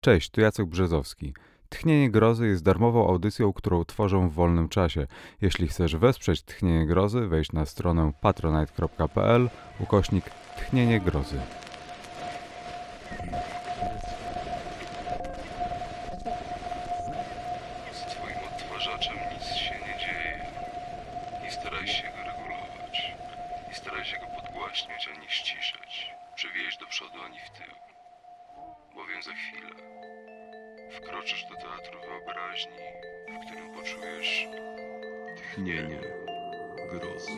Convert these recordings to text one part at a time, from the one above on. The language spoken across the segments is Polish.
Cześć, tu Jacek Brzezowski. Tchnienie Grozy jest darmową audycją, którą tworzą w wolnym czasie. Jeśli chcesz wesprzeć Tchnienie Grozy, wejdź na stronę patronite.pl ukośnik Tchnienie Grozy. capitals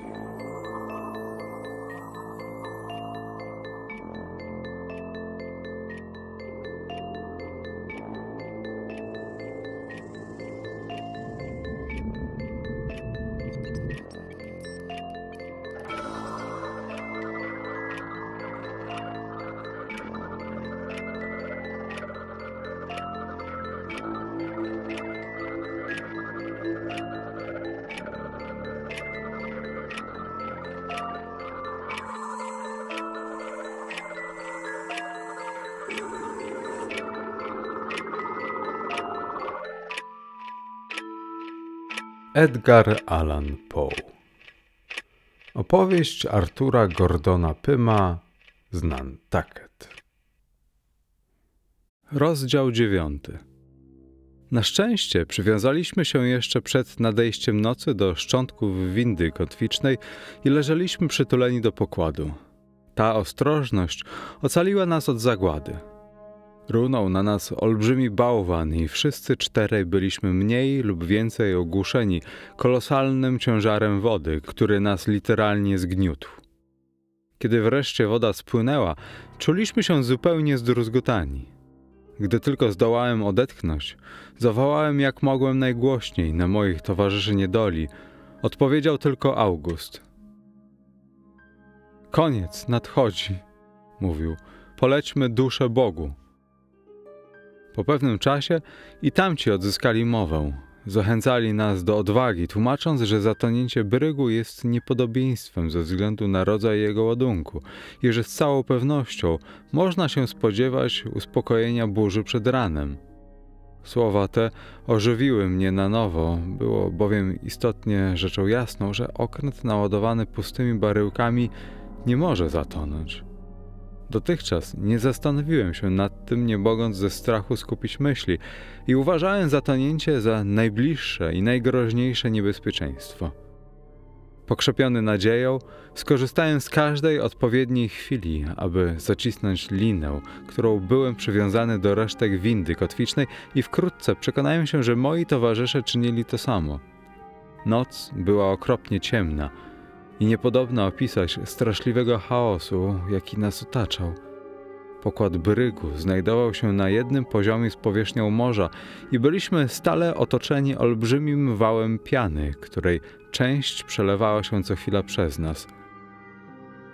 Edgar Allan Poe. Opowieść Artura Gordona Pyma znan taket. Rozdział dziewiąty. Na szczęście przywiązaliśmy się jeszcze przed nadejściem nocy do szczątków windy kotwicznej i leżeliśmy przytuleni do pokładu. Ta ostrożność ocaliła nas od zagłady. Runął na nas olbrzymi bałwan i wszyscy czterej byliśmy mniej lub więcej ogłuszeni kolosalnym ciężarem wody, który nas literalnie zgniótł. Kiedy wreszcie woda spłynęła, czuliśmy się zupełnie zdruzgotani. Gdy tylko zdołałem odetchnąć, zawołałem jak mogłem najgłośniej na moich towarzyszy niedoli. Odpowiedział tylko August. Koniec nadchodzi, mówił. Polećmy duszę Bogu. Po pewnym czasie i tamci odzyskali mowę. Zachęcali nas do odwagi, tłumacząc, że zatonięcie brygu jest niepodobieństwem ze względu na rodzaj jego ładunku i że z całą pewnością można się spodziewać uspokojenia burzy przed ranem. Słowa te ożywiły mnie na nowo, było bowiem istotnie rzeczą jasną, że okręt naładowany pustymi baryłkami nie może zatonąć. Dotychczas nie zastanowiłem się nad tym, nie mogąc ze strachu skupić myśli i uważałem zatonięcie za najbliższe i najgroźniejsze niebezpieczeństwo. Pokrzepiony nadzieją, skorzystałem z każdej odpowiedniej chwili, aby zacisnąć linę, którą byłem przywiązany do resztek windy kotwicznej i wkrótce przekonałem się, że moi towarzysze czynili to samo. Noc była okropnie ciemna – i niepodobna opisać straszliwego chaosu, jaki nas otaczał. Pokład brygu znajdował się na jednym poziomie z powierzchnią morza i byliśmy stale otoczeni olbrzymim wałem piany, której część przelewała się co chwila przez nas.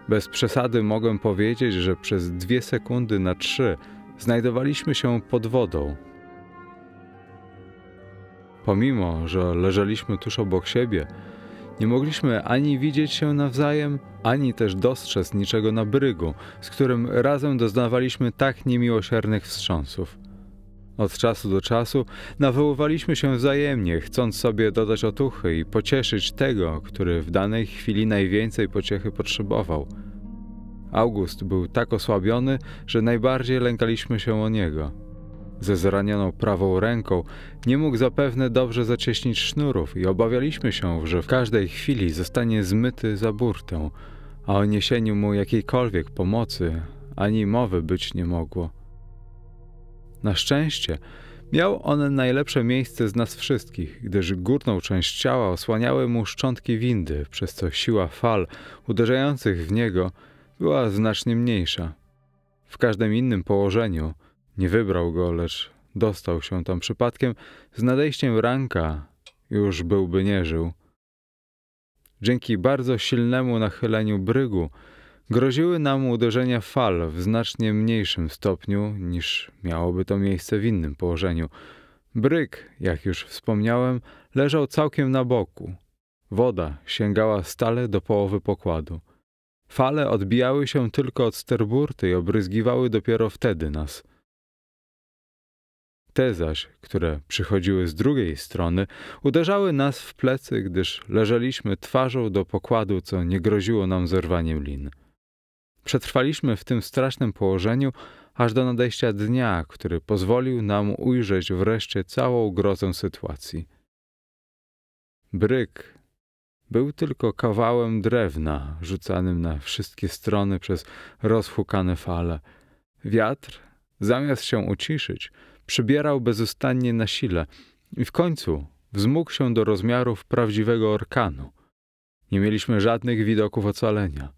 Bez przesady mogłem powiedzieć, że przez dwie sekundy na trzy znajdowaliśmy się pod wodą. Pomimo, że leżeliśmy tuż obok siebie, nie mogliśmy ani widzieć się nawzajem, ani też dostrzec niczego na brygu, z którym razem doznawaliśmy tak niemiłosiernych wstrząsów. Od czasu do czasu nawoływaliśmy się wzajemnie, chcąc sobie dodać otuchy i pocieszyć tego, który w danej chwili najwięcej pociechy potrzebował. August był tak osłabiony, że najbardziej lękaliśmy się o niego ze zranioną prawą ręką, nie mógł zapewne dobrze zacieśnić sznurów i obawialiśmy się, że w każdej chwili zostanie zmyty za burtę, a o niesieniu mu jakiejkolwiek pomocy ani mowy być nie mogło. Na szczęście miał on najlepsze miejsce z nas wszystkich, gdyż górną część ciała osłaniały mu szczątki windy, przez co siła fal uderzających w niego była znacznie mniejsza. W każdym innym położeniu – nie wybrał go, lecz dostał się tam przypadkiem. Z nadejściem ranka już byłby nie żył. Dzięki bardzo silnemu nachyleniu brygu groziły nam uderzenia fal w znacznie mniejszym stopniu niż miałoby to miejsce w innym położeniu. Bryg, jak już wspomniałem, leżał całkiem na boku. Woda sięgała stale do połowy pokładu. Fale odbijały się tylko od sterburty i obryzgiwały dopiero wtedy nas – te zaś, które przychodziły z drugiej strony, uderzały nas w plecy, gdyż leżeliśmy twarzą do pokładu, co nie groziło nam zerwaniem lin. Przetrwaliśmy w tym strasznym położeniu aż do nadejścia dnia, który pozwolił nam ujrzeć wreszcie całą grozę sytuacji. Bryk był tylko kawałem drewna rzucanym na wszystkie strony przez rozhukane fale. Wiatr, zamiast się uciszyć, przybierał bezustannie na sile i w końcu wzmógł się do rozmiarów prawdziwego orkanu. Nie mieliśmy żadnych widoków ocalenia.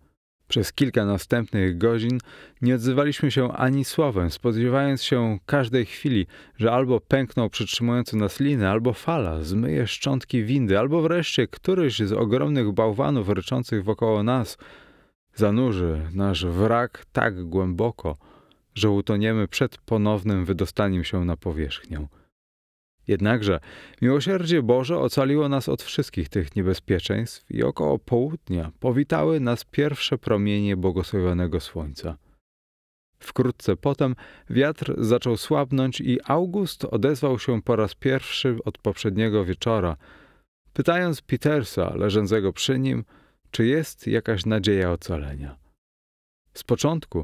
Przez kilka następnych godzin nie odzywaliśmy się ani słowem, spodziewając się każdej chwili, że albo pękną przytrzymujące nas liny, albo fala zmyje szczątki windy, albo wreszcie któryś z ogromnych bałwanów ryczących wokoło nas zanurzy nasz wrak tak głęboko, że utoniemy przed ponownym wydostaniem się na powierzchnię. Jednakże miłosierdzie Boże ocaliło nas od wszystkich tych niebezpieczeństw i około południa powitały nas pierwsze promienie błogosławionego słońca. Wkrótce potem wiatr zaczął słabnąć i August odezwał się po raz pierwszy od poprzedniego wieczora, pytając Petersa, leżącego przy nim, czy jest jakaś nadzieja ocalenia. Z początku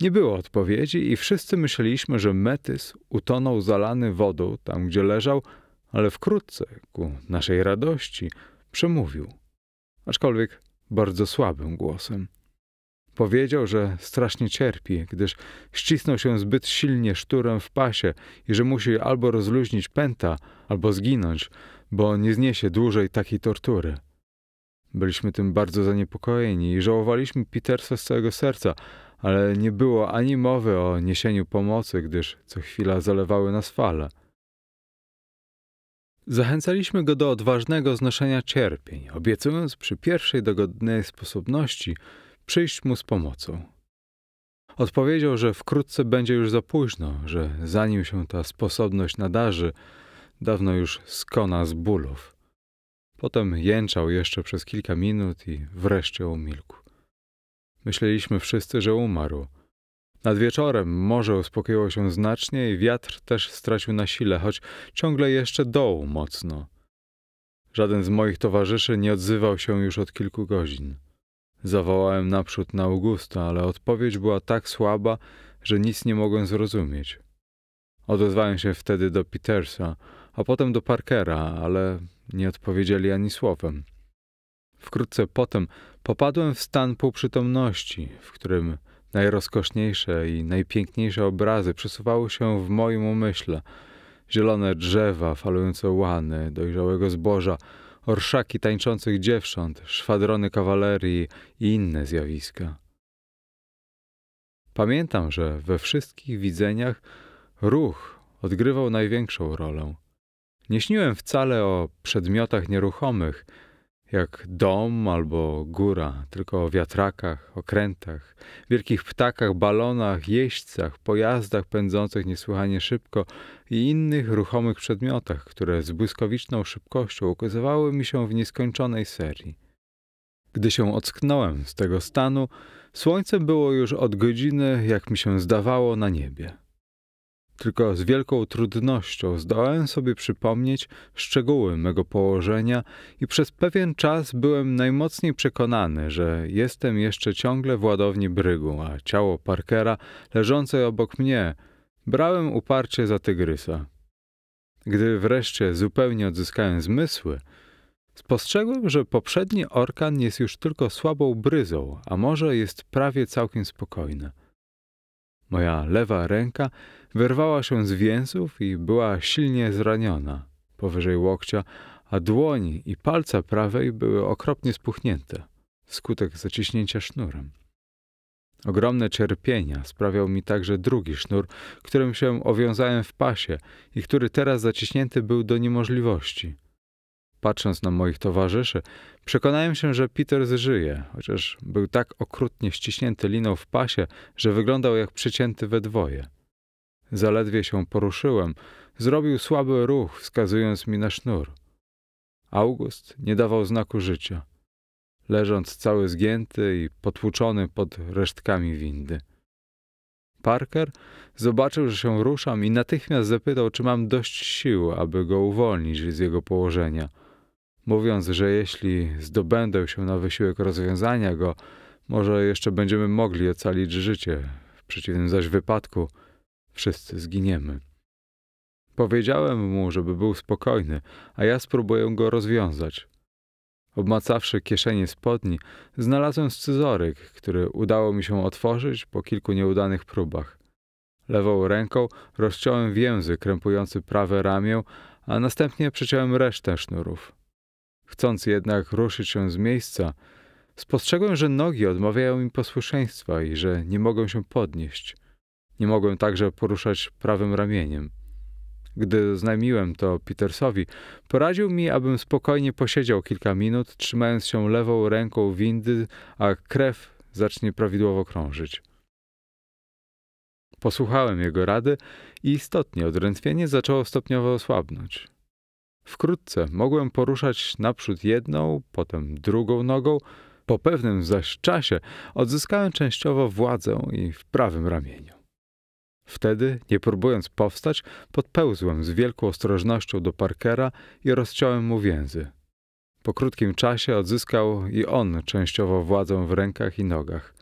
nie było odpowiedzi i wszyscy myśleliśmy, że Metys utonął zalany wodą tam, gdzie leżał, ale wkrótce, ku naszej radości, przemówił, aczkolwiek bardzo słabym głosem. Powiedział, że strasznie cierpi, gdyż ścisnął się zbyt silnie szturem w pasie i że musi albo rozluźnić pęta, albo zginąć, bo nie zniesie dłużej takiej tortury. Byliśmy tym bardzo zaniepokojeni i żałowaliśmy Petersa z całego serca, ale nie było ani mowy o niesieniu pomocy, gdyż co chwila zalewały nas fale. Zachęcaliśmy go do odważnego znoszenia cierpień, obiecując przy pierwszej dogodnej sposobności przyjść mu z pomocą. Odpowiedział, że wkrótce będzie już za późno, że zanim się ta sposobność nadarzy, dawno już skona z bólów. Potem jęczał jeszcze przez kilka minut i wreszcie umilkł. Myśleliśmy wszyscy, że umarł. Nad wieczorem morze uspokoiło się znacznie i wiatr też stracił na sile, choć ciągle jeszcze dołu mocno. Żaden z moich towarzyszy nie odzywał się już od kilku godzin. Zawołałem naprzód na Augusta, ale odpowiedź była tak słaba, że nic nie mogłem zrozumieć. Odezwałem się wtedy do Petersa, a potem do Parkera, ale nie odpowiedzieli ani słowem. Wkrótce potem Popadłem w stan półprzytomności, w którym najrozkoszniejsze i najpiękniejsze obrazy przesuwały się w moim umyśle. Zielone drzewa, falujące łany, dojrzałego zboża, orszaki tańczących dziewcząt, szwadrony kawalerii i inne zjawiska. Pamiętam, że we wszystkich widzeniach ruch odgrywał największą rolę. Nie śniłem wcale o przedmiotach nieruchomych – jak dom albo góra, tylko o wiatrakach, okrętach, wielkich ptakach, balonach, jeźdźcach, pojazdach pędzących niesłychanie szybko i innych ruchomych przedmiotach, które z błyskawiczną szybkością ukazywały mi się w nieskończonej serii. Gdy się ocknąłem z tego stanu, słońce było już od godziny, jak mi się zdawało, na niebie. Tylko z wielką trudnością zdołałem sobie przypomnieć szczegóły mego położenia i przez pewien czas byłem najmocniej przekonany, że jestem jeszcze ciągle w ładowni brygu, a ciało Parkera leżące obok mnie brałem uparcie za tygrysa. Gdy wreszcie zupełnie odzyskałem zmysły, spostrzegłem, że poprzedni orkan jest już tylko słabą bryzą, a morze jest prawie całkiem spokojne. Moja lewa ręka wyrwała się z więzów i była silnie zraniona powyżej łokcia, a dłoni i palca prawej były okropnie spuchnięte, skutek zaciśnięcia sznurem. Ogromne cierpienia sprawiał mi także drugi sznur, którym się owiązałem w pasie i który teraz zaciśnięty był do niemożliwości – patrząc na moich towarzyszy, przekonałem się, że Peters żyje, chociaż był tak okrutnie ściśnięty liną w pasie, że wyglądał jak przycięty we dwoje. Zaledwie się poruszyłem, zrobił słaby ruch, wskazując mi na sznur. August nie dawał znaku życia, leżąc cały zgięty i potłuczony pod resztkami windy. Parker zobaczył, że się ruszam i natychmiast zapytał, czy mam dość sił, aby go uwolnić z jego położenia – mówiąc, że jeśli zdobędę się na wysiłek rozwiązania go, może jeszcze będziemy mogli ocalić życie, w przeciwnym zaś wypadku wszyscy zginiemy. Powiedziałem mu, żeby był spokojny, a ja spróbuję go rozwiązać. Obmacawszy kieszenie spodni, znalazłem scyzoryk, który udało mi się otworzyć po kilku nieudanych próbach. Lewą ręką rozciąłem więzy krępujący prawe ramię, a następnie przeciąłem resztę sznurów. Chcąc jednak ruszyć się z miejsca, spostrzegłem, że nogi odmawiają mi posłuszeństwa i że nie mogą się podnieść. Nie mogłem także poruszać prawym ramieniem. Gdy oznajmiłem to Petersowi, poradził mi, abym spokojnie posiedział kilka minut, trzymając się lewą ręką windy, a krew zacznie prawidłowo krążyć. Posłuchałem jego rady i istotnie odrętwienie zaczęło stopniowo osłabnąć. Wkrótce mogłem poruszać naprzód jedną, potem drugą nogą. Po pewnym zaś czasie odzyskałem częściowo władzę i w prawym ramieniu. Wtedy, nie próbując powstać, podpełzłem z wielką ostrożnością do Parkera i rozciąłem mu więzy. Po krótkim czasie odzyskał i on częściowo władzę w rękach i nogach.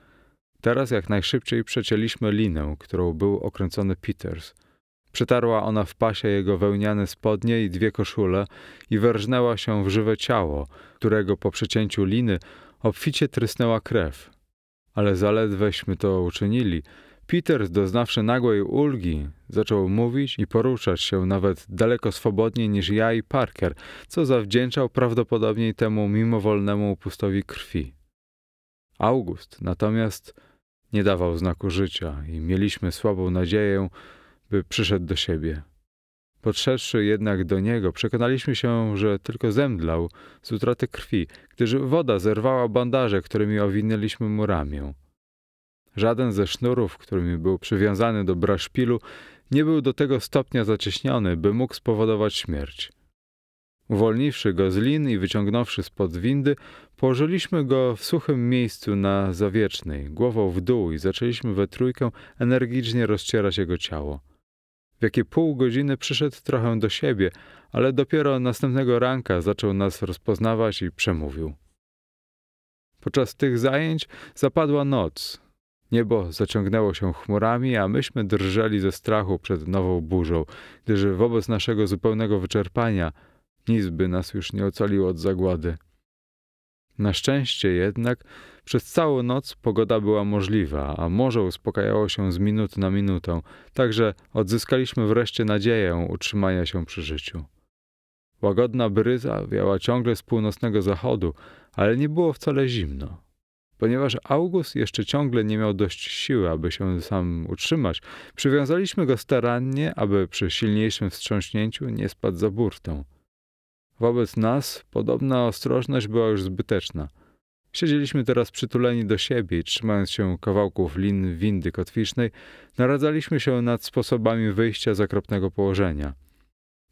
Teraz jak najszybciej przecięliśmy linę, którą był okręcony Peters. Przetarła ona w pasie jego wełniane spodnie i dwie koszule i wyrżnęła się w żywe ciało, którego po przecięciu liny obficie trysnęła krew. Ale zaledweśmy to uczynili, Peter, doznawszy nagłej ulgi, zaczął mówić i poruszać się nawet daleko swobodniej niż ja i Parker, co zawdzięczał prawdopodobnie temu mimowolnemu upustowi krwi. August natomiast nie dawał znaku życia i mieliśmy słabą nadzieję, by przyszedł do siebie. Podszedłszy jednak do niego, przekonaliśmy się, że tylko zemdlał z utraty krwi, gdyż woda zerwała bandaże, którymi owinęliśmy mu ramię. Żaden ze sznurów, którymi był przywiązany do braszpilu, nie był do tego stopnia zacieśniony, by mógł spowodować śmierć. Uwolniwszy go z lin i wyciągnąwszy spod windy, położyliśmy go w suchym miejscu na zawiecznej, głową w dół i zaczęliśmy we trójkę energicznie rozcierać jego ciało jakie pół godziny przyszedł trochę do siebie, ale dopiero następnego ranka zaczął nas rozpoznawać i przemówił. Podczas tych zajęć zapadła noc. Niebo zaciągnęło się chmurami, a myśmy drżeli ze strachu przed nową burzą, gdyż wobec naszego zupełnego wyczerpania nic by nas już nie ocaliło od zagłady. Na szczęście jednak przez całą noc pogoda była możliwa, a morze uspokajało się z minuty na minutę, także odzyskaliśmy wreszcie nadzieję utrzymania się przy życiu. Łagodna bryza wiała ciągle z północnego zachodu, ale nie było wcale zimno. Ponieważ August jeszcze ciągle nie miał dość siły, aby się sam utrzymać, przywiązaliśmy go starannie, aby przy silniejszym wstrząśnięciu nie spadł za burtą. Wobec nas podobna ostrożność była już zbyteczna. Siedzieliśmy teraz przytuleni do siebie i trzymając się kawałków lin windy kotwicznej, naradzaliśmy się nad sposobami wyjścia z okropnego położenia.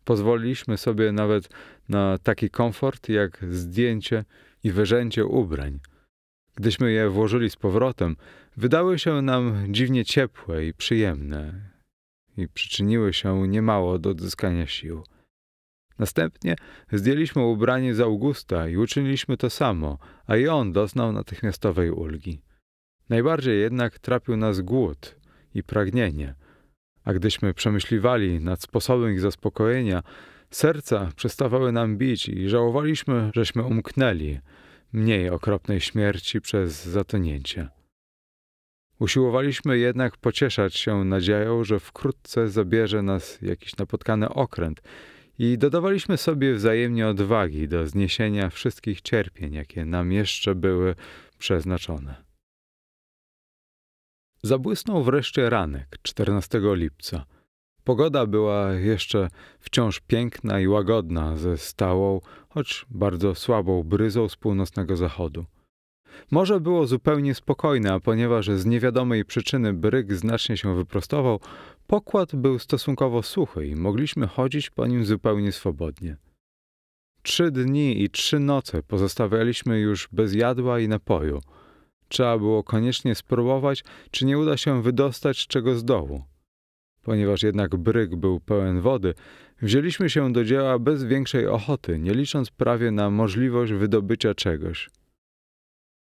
Pozwoliliśmy sobie nawet na taki komfort jak zdjęcie i wyrzęcie ubrań. Gdyśmy je włożyli z powrotem, wydały się nam dziwnie ciepłe i przyjemne i przyczyniły się niemało do odzyskania sił. Następnie zdjęliśmy ubranie z Augusta i uczyniliśmy to samo, a i on doznał natychmiastowej ulgi. Najbardziej jednak trapił nas głód i pragnienie, a gdyśmy przemyśliwali nad sposobem ich zaspokojenia, serca przestawały nam bić i żałowaliśmy, żeśmy umknęli mniej okropnej śmierci przez zatonięcie. Usiłowaliśmy jednak pocieszać się nadzieją, że wkrótce zabierze nas jakiś napotkany okręt i dodawaliśmy sobie wzajemnie odwagi do zniesienia wszystkich cierpień, jakie nam jeszcze były przeznaczone. Zabłysnął wreszcie ranek 14 lipca. Pogoda była jeszcze wciąż piękna i łagodna ze stałą, choć bardzo słabą bryzą z północnego zachodu. Morze było zupełnie spokojne, a ponieważ z niewiadomej przyczyny bryk znacznie się wyprostował, Pokład był stosunkowo suchy i mogliśmy chodzić po nim zupełnie swobodnie. Trzy dni i trzy noce pozostawialiśmy już bez jadła i napoju. Trzeba było koniecznie spróbować, czy nie uda się wydostać czego z dołu. Ponieważ jednak bryg był pełen wody, wzięliśmy się do dzieła bez większej ochoty, nie licząc prawie na możliwość wydobycia czegoś.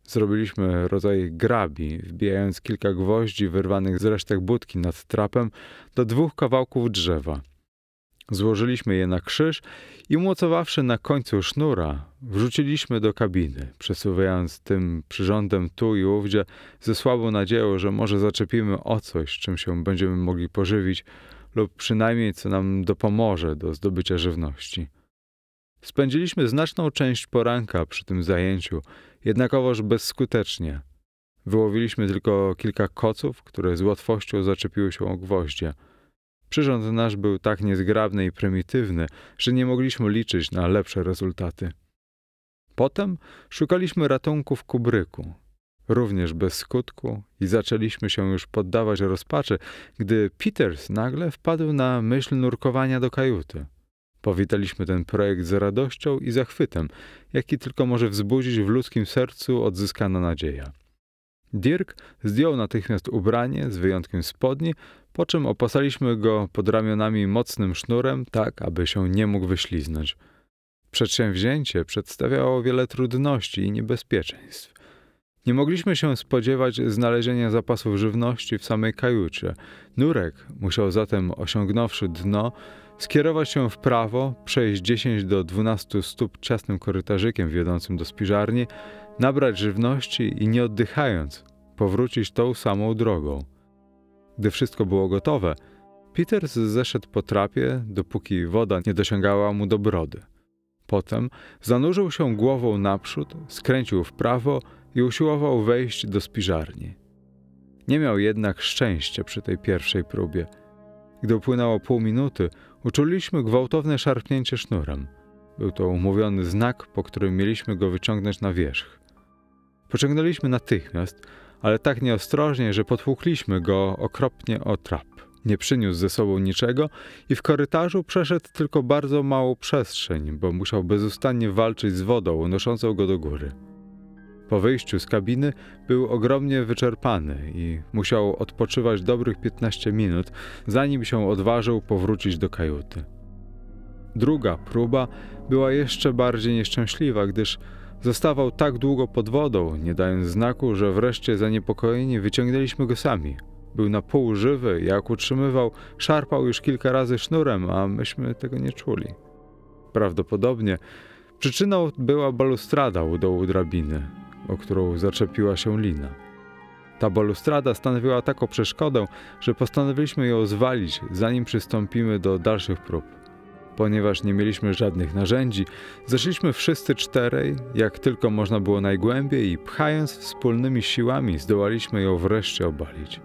Zrobiliśmy rodzaj grabi, wbijając kilka gwoździ wyrwanych z resztek budki nad trapem do dwóch kawałków drzewa. Złożyliśmy je na krzyż i umocowawszy na końcu sznura, wrzuciliśmy do kabiny, przesuwając tym przyrządem tu i ówdzie ze słabą nadzieją, że może zaczepimy o coś, czym się będziemy mogli pożywić lub przynajmniej co nam dopomoże do zdobycia żywności. Spędziliśmy znaczną część poranka przy tym zajęciu, jednakowoż bezskutecznie. Wyłowiliśmy tylko kilka koców, które z łatwością zaczepiły się o gwoździe. Przyrząd nasz był tak niezgrabny i prymitywny, że nie mogliśmy liczyć na lepsze rezultaty. Potem szukaliśmy ratunku w kubryku, również bez skutku, i zaczęliśmy się już poddawać rozpaczy, gdy Peters nagle wpadł na myśl nurkowania do kajuty. Powitaliśmy ten projekt z radością i zachwytem, jaki tylko może wzbudzić w ludzkim sercu odzyskana nadzieja. Dirk zdjął natychmiast ubranie, z wyjątkiem spodni, po czym opasaliśmy go pod ramionami mocnym sznurem, tak aby się nie mógł wyśliznąć. Przedsięwzięcie przedstawiało wiele trudności i niebezpieczeństw. Nie mogliśmy się spodziewać znalezienia zapasów żywności w samej kajucie. Nurek musiał zatem, osiągnąwszy dno, Skierować się w prawo, przejść 10 do 12 stóp ciasnym korytarzykiem wiodącym do spiżarni, nabrać żywności i nie oddychając, powrócić tą samą drogą. Gdy wszystko było gotowe, Peters zeszedł po trapie, dopóki woda nie dosięgała mu do brody. Potem zanurzył się głową naprzód, skręcił w prawo i usiłował wejść do spiżarni. Nie miał jednak szczęścia przy tej pierwszej próbie – gdy upłynęło pół minuty, uczuliśmy gwałtowne szarpnięcie sznurem. Był to umówiony znak, po którym mieliśmy go wyciągnąć na wierzch. Pociągnęliśmy natychmiast, ale tak nieostrożnie, że potłukliśmy go okropnie o trap. Nie przyniósł ze sobą niczego i w korytarzu przeszedł tylko bardzo małą przestrzeń, bo musiał bezustannie walczyć z wodą unoszącą go do góry. Po wyjściu z kabiny był ogromnie wyczerpany i musiał odpoczywać dobrych 15 minut, zanim się odważył powrócić do kajuty. Druga próba była jeszcze bardziej nieszczęśliwa, gdyż zostawał tak długo pod wodą, nie dając znaku, że wreszcie zaniepokojeni wyciągnęliśmy go sami. Był na pół żywy, jak utrzymywał, szarpał już kilka razy sznurem, a myśmy tego nie czuli. Prawdopodobnie przyczyną była balustrada u dołu drabiny o którą zaczepiła się lina. Ta balustrada stanowiła taką przeszkodę, że postanowiliśmy ją zwalić, zanim przystąpimy do dalszych prób. Ponieważ nie mieliśmy żadnych narzędzi, zeszliśmy wszyscy czterej, jak tylko można było najgłębiej i pchając wspólnymi siłami zdołaliśmy ją wreszcie obalić.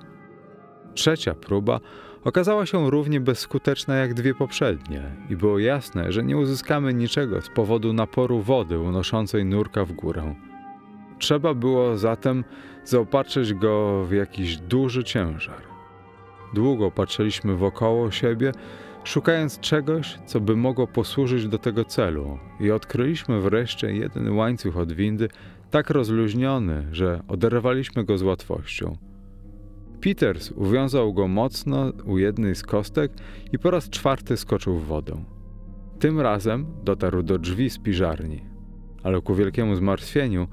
Trzecia próba okazała się równie bezskuteczna jak dwie poprzednie i było jasne, że nie uzyskamy niczego z powodu naporu wody unoszącej nurka w górę. Trzeba było zatem zaopatrzyć go w jakiś duży ciężar. Długo patrzyliśmy wokoło siebie, szukając czegoś, co by mogło posłużyć do tego celu, i odkryliśmy wreszcie jeden łańcuch od windy, tak rozluźniony, że oderwaliśmy go z łatwością. Peters uwiązał go mocno u jednej z kostek i po raz czwarty skoczył w wodę. Tym razem dotarł do drzwi spiżarni, ale ku wielkiemu zmartwieniu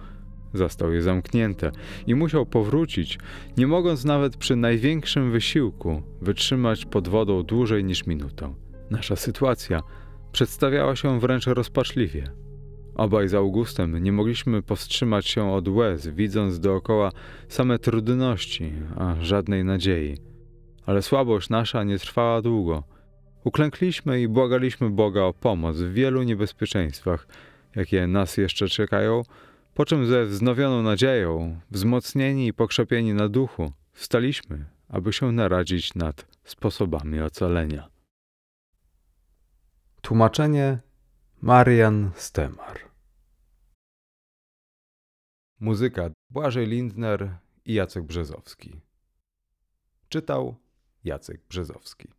Zastał je zamknięte i musiał powrócić, nie mogąc nawet przy największym wysiłku wytrzymać pod wodą dłużej niż minutę. Nasza sytuacja przedstawiała się wręcz rozpaczliwie. Obaj z Augustem nie mogliśmy powstrzymać się od łez, widząc dookoła same trudności, a żadnej nadziei. Ale słabość nasza nie trwała długo. Uklękliśmy i błagaliśmy Boga o pomoc w wielu niebezpieczeństwach, jakie nas jeszcze czekają po czym ze wznowioną nadzieją, wzmocnieni i pokrzepieni na duchu, wstaliśmy, aby się naradzić nad sposobami ocalenia. Tłumaczenie Marian Stemar Muzyka Błażej Lindner i Jacek Brzezowski. Czytał Jacek Brzezowski.